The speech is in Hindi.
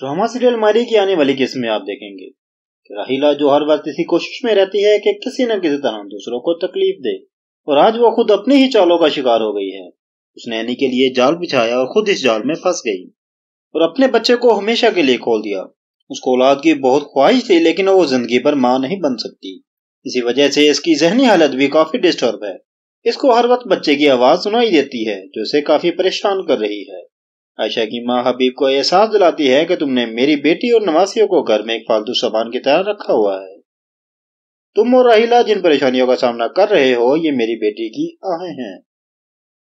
ड्रामा सीरियल मारी की आने वाली किस्म में आप देखेंगे राहिला जो हर वक्त इसी कोशिश में रहती है कि किसी न किसी तरह दूसरों को तकलीफ दे और आज वो खुद अपनी ही चालों का शिकार हो गई है उसने एनी के लिए जाल बिछाया और खुद इस जाल में फंस गई और अपने बच्चे को हमेशा के लिए खोल दिया उसको औलाद की बहुत ख्वाहिश थी लेकिन वो जिंदगी पर माँ नहीं बन सकती इसी वजह से इसकी जहनी हालत भी काफी डिस्टर्ब है इसको हर वक्त बच्चे की आवाज सुनाई देती है जो इसे काफी परेशान कर रही है आयशा की माँ हबीब को एहसास दिलाती है कि तुमने मेरी बेटी और नवासियों को घर में एक फालतू सामान की तरह रखा हुआ है तुम और राहिला जिन परेशानियों का सामना कर रहे हो ये मेरी बेटी की आहें हैं